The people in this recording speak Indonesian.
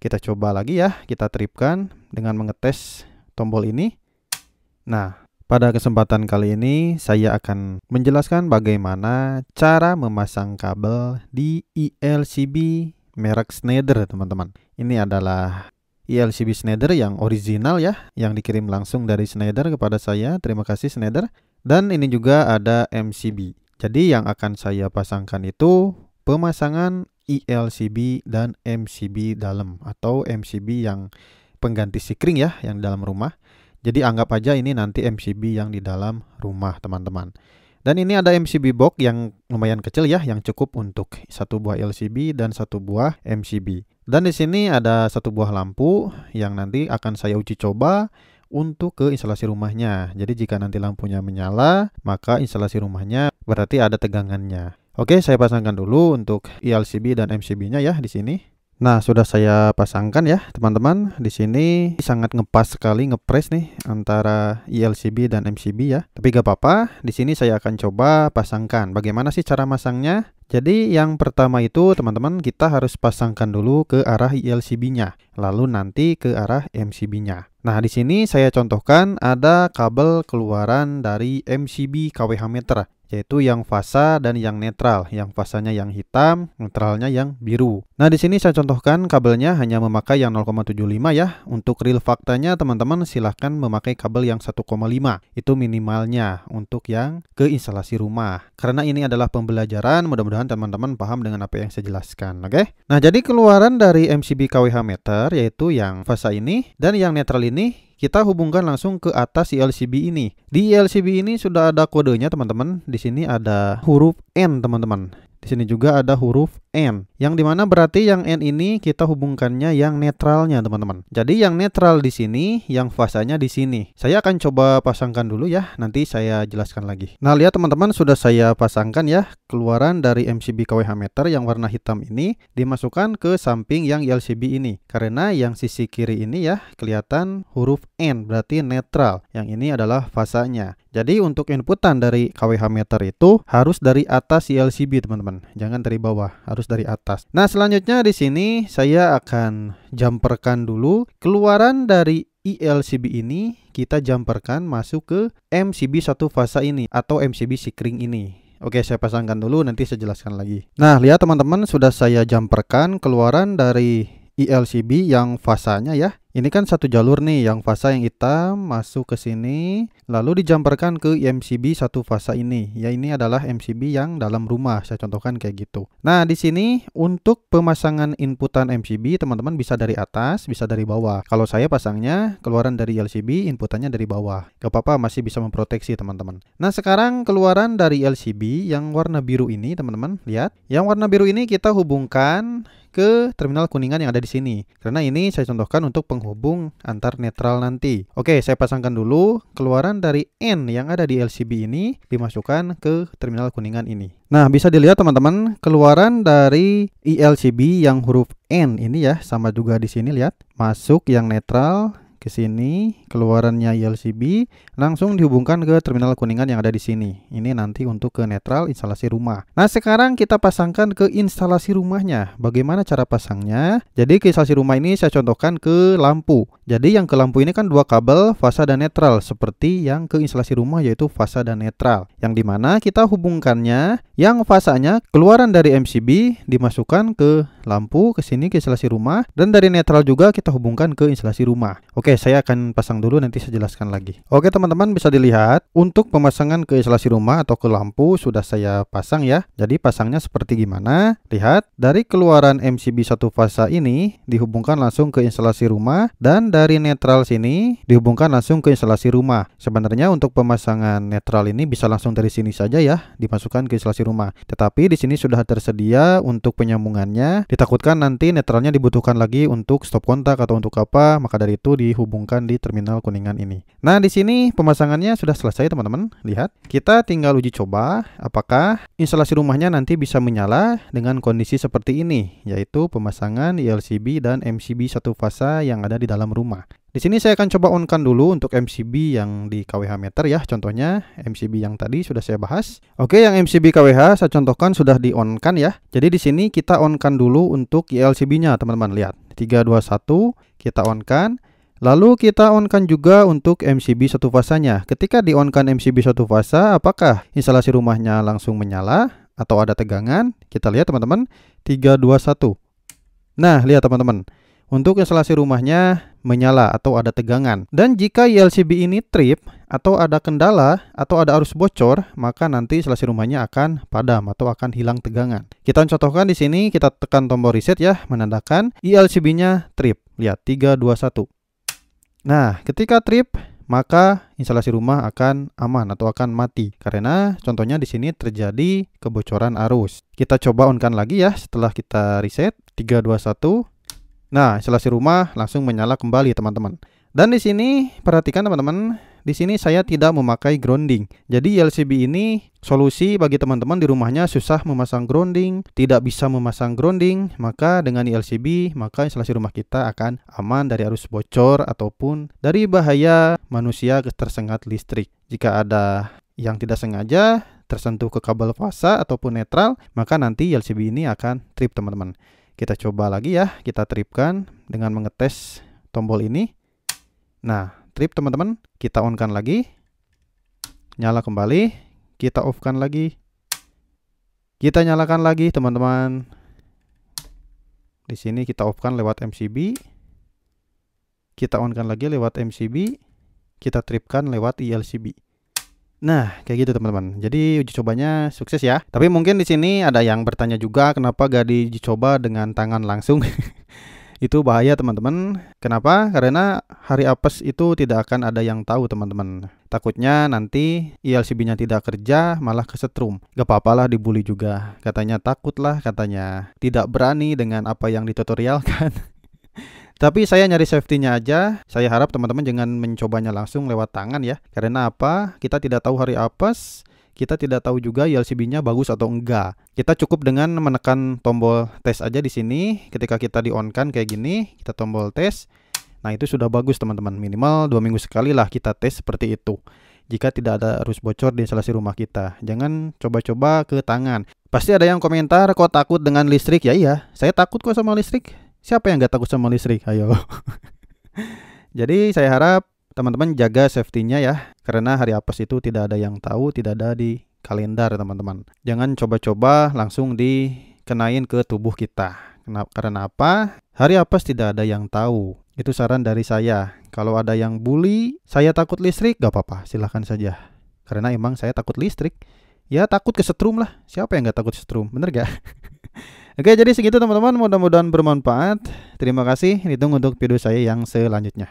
Kita coba lagi ya, kita tripkan dengan mengetes tombol ini. Nah, pada kesempatan kali ini saya akan menjelaskan bagaimana cara memasang kabel di ELCB merek Schneider, teman-teman. Ini adalah ELCB Schneider yang original ya, yang dikirim langsung dari Schneider kepada saya. Terima kasih Schneider. Dan ini juga ada MCB. Jadi yang akan saya pasangkan itu pemasangan ILCB dan MCB dalam atau MCB yang pengganti sikring ya yang di dalam rumah. Jadi anggap aja ini nanti MCB yang di dalam rumah teman-teman. Dan ini ada MCB box yang lumayan kecil ya yang cukup untuk satu buah LCB dan satu buah MCB. Dan di sini ada satu buah lampu yang nanti akan saya uji coba untuk ke instalasi rumahnya. Jadi jika nanti lampunya menyala, maka instalasi rumahnya berarti ada tegangannya. Oke, saya pasangkan dulu untuk ILCB e dan MCB-nya ya di sini. Nah, sudah saya pasangkan ya, teman-teman. Di sini sangat ngepas sekali ngepres nih antara ILCB e dan MCB ya. Tapi gak apa-apa, di sini saya akan coba pasangkan. Bagaimana sih cara masangnya? Jadi yang pertama itu teman-teman kita harus pasangkan dulu ke arah ILCB-nya, e lalu nanti ke arah MCB-nya. Nah, di sini saya contohkan ada kabel keluaran dari MCB KWH meter yaitu yang fasa dan yang netral. Yang fasanya yang hitam, netralnya yang biru. Nah, di sini saya contohkan kabelnya hanya memakai yang 0,75 ya. Untuk real faktanya teman-teman silahkan memakai kabel yang 1,5. Itu minimalnya untuk yang ke instalasi rumah. Karena ini adalah pembelajaran, mudah-mudahan teman-teman paham dengan apa yang saya jelaskan, oke? Okay? Nah, jadi keluaran dari MCB KWH meter yaitu yang fasa ini dan yang netral ini kita hubungkan langsung ke atas LCB ini. Di LCB ini sudah ada kodenya teman-teman. Di sini ada huruf N teman-teman. Di sini juga ada huruf N. Yang dimana berarti yang N ini kita hubungkannya yang netralnya teman-teman. Jadi yang netral di sini, yang fasanya di sini. Saya akan coba pasangkan dulu ya, nanti saya jelaskan lagi. Nah lihat teman-teman sudah saya pasangkan ya, keluaran dari MCB KWH meter yang warna hitam ini dimasukkan ke samping yang LCB ini. Karena yang sisi kiri ini ya kelihatan huruf N berarti netral. Yang ini adalah fasanya. Jadi untuk inputan dari KWH meter itu harus dari atas LCB teman-teman, jangan dari bawah. Harus harus dari atas. Nah, selanjutnya di sini saya akan jumperkan dulu keluaran dari ILCB e ini kita jumperkan masuk ke MCB satu fasa ini atau MCB sikring ini. Oke, saya pasangkan dulu nanti saya jelaskan lagi. Nah, lihat teman-teman sudah saya jumperkan keluaran dari ILCB yang fasanya ya. Ini kan satu jalur nih, yang fasa yang hitam masuk ke sini, lalu dijamperkan ke MCB satu fasa ini. Ya ini adalah MCB yang dalam rumah, saya contohkan kayak gitu. Nah di sini untuk pemasangan inputan MCB, teman-teman bisa dari atas, bisa dari bawah. Kalau saya pasangnya keluaran dari LCB, inputannya dari bawah. Gak papa masih bisa memproteksi teman-teman. Nah sekarang keluaran dari LCB yang warna biru ini, teman-teman lihat, yang warna biru ini kita hubungkan ke terminal Kuningan yang ada di sini. Karena ini saya contohkan untuk penghubung antar netral nanti. Oke, saya pasangkan dulu keluaran dari N yang ada di LCB ini dimasukkan ke terminal Kuningan ini. Nah, bisa dilihat teman-teman, keluaran dari ILCB yang huruf N ini ya, sama juga di sini lihat, masuk yang netral, ke sini, keluarannya ILCB langsung dihubungkan ke terminal kuningan yang ada di sini. Ini nanti untuk ke netral instalasi rumah. Nah, sekarang kita pasangkan ke instalasi rumahnya. Bagaimana cara pasangnya? Jadi ke instalasi rumah ini saya contohkan ke lampu. Jadi yang ke lampu ini kan dua kabel fasa dan netral seperti yang ke instalasi rumah yaitu fasa dan netral. Yang dimana kita hubungkannya yang fasanya keluaran dari MCB dimasukkan ke lampu ke sini ke instalasi rumah dan dari netral juga kita hubungkan ke instalasi rumah. Oke, Oke, saya akan pasang dulu nanti saya jelaskan lagi. Oke, teman-teman bisa dilihat untuk pemasangan ke instalasi rumah atau ke lampu sudah saya pasang ya. Jadi pasangnya seperti gimana? Lihat, dari keluaran MCB satu fasa ini dihubungkan langsung ke instalasi rumah dan dari netral sini dihubungkan langsung ke instalasi rumah. Sebenarnya untuk pemasangan netral ini bisa langsung dari sini saja ya, dimasukkan ke instalasi rumah. Tetapi di sini sudah tersedia untuk penyambungannya. Ditakutkan nanti netralnya dibutuhkan lagi untuk stop kontak atau untuk apa, maka dari itu di dihubungkan di terminal Kuningan ini. Nah, di sini pemasangannya sudah selesai teman-teman. Lihat, kita tinggal uji coba apakah instalasi rumahnya nanti bisa menyala dengan kondisi seperti ini, yaitu pemasangan e LCB dan MCB satu fasa yang ada di dalam rumah. Di sini saya akan coba onkan dulu untuk MCB yang di KWH meter ya contohnya MCB yang tadi sudah saya bahas. Oke, yang MCB KWH saya contohkan sudah di onkan ya. Jadi di sini kita onkan dulu untuk ILCB-nya, e teman-teman lihat. 321 kita onkan. Lalu kita onkan juga untuk MCB satu fasanya. Ketika di onkan MCB satu fasa, apakah instalasi rumahnya langsung menyala atau ada tegangan? Kita lihat teman-teman, 321. Nah, lihat teman-teman. Untuk instalasi rumahnya menyala atau ada tegangan. Dan jika YLCB ini trip atau ada kendala atau ada arus bocor, maka nanti instalasi rumahnya akan padam atau akan hilang tegangan. Kita contohkan di sini, kita tekan tombol reset ya, menandakan ILCB-nya trip. Lihat, 321. Nah, ketika trip maka instalasi rumah akan aman atau akan mati karena contohnya di sini terjadi kebocoran arus. Kita coba onkan lagi ya setelah kita reset 321. Nah, instalasi rumah langsung menyala kembali teman-teman. Dan di sini perhatikan teman-teman di sini saya tidak memakai grounding. Jadi LCB ini solusi bagi teman-teman di rumahnya susah memasang grounding, tidak bisa memasang grounding, maka dengan LCB maka instalasi rumah kita akan aman dari arus bocor ataupun dari bahaya manusia tersengat listrik. Jika ada yang tidak sengaja tersentuh ke kabel fasa ataupun netral, maka nanti LCB ini akan trip teman-teman. Kita coba lagi ya, kita tripkan dengan mengetes tombol ini. Nah, trip teman-teman. Kita on kan lagi. Nyala kembali. Kita off kan lagi. Kita nyalakan lagi teman-teman. Di sini kita off kan lewat MCB. Kita on kan lagi lewat MCB. Kita tripkan lewat ILCB. E nah, kayak gitu teman-teman. Jadi uji cobanya sukses ya. Tapi mungkin di sini ada yang bertanya juga kenapa gak diuji coba dengan tangan langsung. Itu bahaya teman-teman. Kenapa? Karena hari apes itu tidak akan ada yang tahu teman-teman. Takutnya nanti ILCB-nya tidak kerja malah kesetrum. Gak apa lah, dibully juga. Katanya takut lah, katanya. Tidak berani dengan apa yang ditutorialkan. Tapi saya nyari safety-nya aja. Saya harap teman-teman jangan mencobanya langsung lewat tangan ya. Karena apa? Kita tidak tahu hari apes kita tidak tahu juga ylcb nya bagus atau enggak. Kita cukup dengan menekan tombol tes aja di sini. Ketika kita di on kan kayak gini, kita tombol tes. Nah, itu sudah bagus teman-teman. Minimal dua minggu sekali lah kita tes seperti itu. Jika tidak ada arus bocor di instalasi rumah kita, jangan coba-coba ke tangan. Pasti ada yang komentar, kok takut dengan listrik? Ya iya, saya takut kok sama listrik. Siapa yang nggak takut sama listrik? Ayo. Jadi saya harap teman-teman jaga safety-nya ya karena hari apes itu tidak ada yang tahu tidak ada di kalender teman-teman jangan coba-coba langsung dikenain ke tubuh kita kenapa karena apa hari apes tidak ada yang tahu itu saran dari saya kalau ada yang bully saya takut listrik gak apa-apa silahkan saja karena emang saya takut listrik ya takut ke setrum lah siapa yang gak takut setrum bener gak Oke, jadi segitu teman-teman. Mudah-mudahan bermanfaat. Terima kasih. Ditunggu untuk video saya yang selanjutnya.